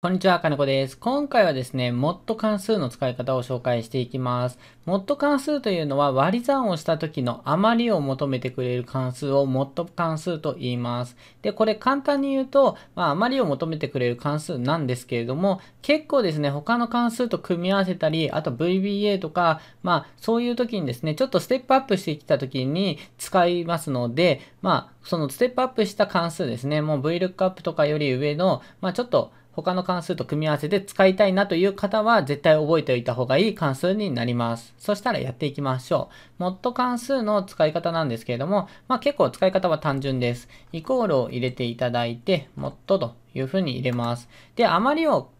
こんにちは、金子です。今回はですね、モッド関数の使い方を紹介していきます。モッド関数というのは割り算をした時の余りを求めてくれる関数をモッド関数と言います。で、これ簡単に言うと、まあ、余りを求めてくれる関数なんですけれども、結構ですね、他の関数と組み合わせたり、あと VBA とか、まあ、そういう時にですね、ちょっとステップアップしてきた時に使いますので、まあ、そのステップアップした関数ですね、もう VLOOKUP とかより上の、まあ、ちょっと他の関数と組み合わせて使いたいなという方は絶対覚えておいた方がいい関数になります。そしたらやっていきましょう。mod 関数の使い方なんですけれども、まあ結構使い方は単純です。イコールを入れていただいて、mod というふうに入れます。で、余りを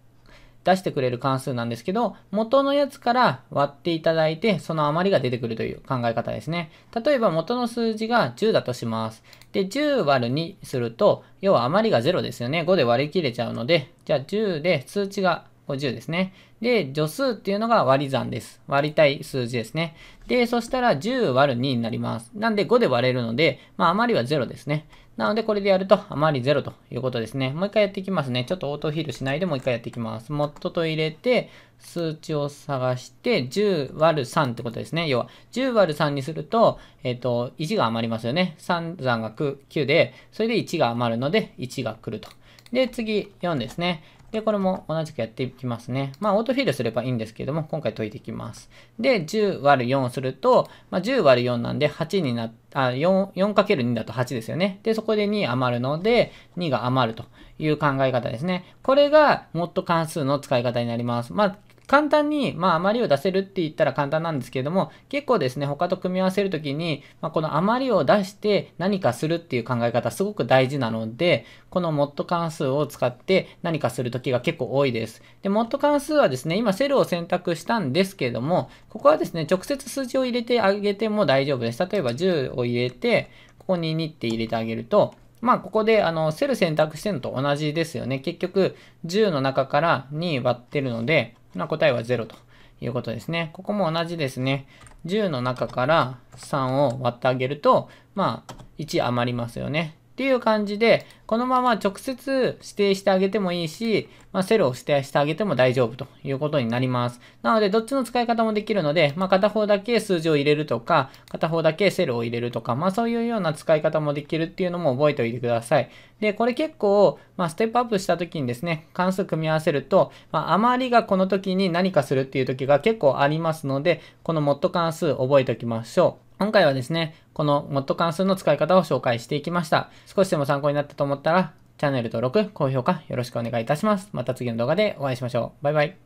出してくれる関数なんですけど、元のやつから割っていただいて、その余りが出てくるという考え方ですね。例えば元の数字が10だとします。で、10割る2すると、要は余りが0ですよね。5で割り切れちゃうので、じゃあ10で数値が50ですね。で、助数っていうのが割り算です。割りたい数字ですね。で、そしたら10割る2になります。なんで5で割れるので、まあ余りは0ですね。なのでこれでやると余り0ということですね。もう一回やっていきますね。ちょっとオートフィルしないでもう一回やっていきます。モッとと入れて、数値を探して、10割る3ってことですね。要は、10割る3にすると、えっ、ー、と、1が余りますよね。3残が9で、それで1が余るので、1が来ると。で、次、4ですね。で、これも同じくやっていきますね。まあ、オートフィールすればいいんですけども、今回解いていきます。で、10割4をすると、まあ、10割4なんで8にな、あ、4、4×2 だと8ですよね。で、そこで2余るので、2が余るという考え方ですね。これが、もっと関数の使い方になります。まあ、簡単に、まあ、余りを出せるって言ったら簡単なんですけれども、結構ですね、他と組み合わせるときに、まあ、この余りを出して何かするっていう考え方すごく大事なので、この MOD 関数を使って何かするときが結構多いです。で、MOD 関数はですね、今セルを選択したんですけれども、ここはですね、直接数字を入れてあげても大丈夫です。例えば10を入れて、ここに2って入れてあげると、まあ、ここで、あの、セル選択してるのと同じですよね。結局、10の中から2割ってるので、まあ、答えは0ということですね。ここも同じですね。10の中から3を割ってあげると、まあ、1余りますよね。っていう感じで、このまま直接指定してあげてもいいし、まあ、セルを指定してあげても大丈夫ということになります。なので、どっちの使い方もできるので、まあ、片方だけ数字を入れるとか、片方だけセルを入れるとか、まあ、そういうような使い方もできるっていうのも覚えておいてください。で、これ結構、まあ、ステップアップした時にですね、関数組み合わせると、まあ、余りがこの時に何かするっていう時が結構ありますので、この mod 関数覚えておきましょう。今回はですね、この MOD 関数の使い方を紹介していきました。少しでも参考になったと思ったら、チャンネル登録、高評価よろしくお願いいたします。また次の動画でお会いしましょう。バイバイ。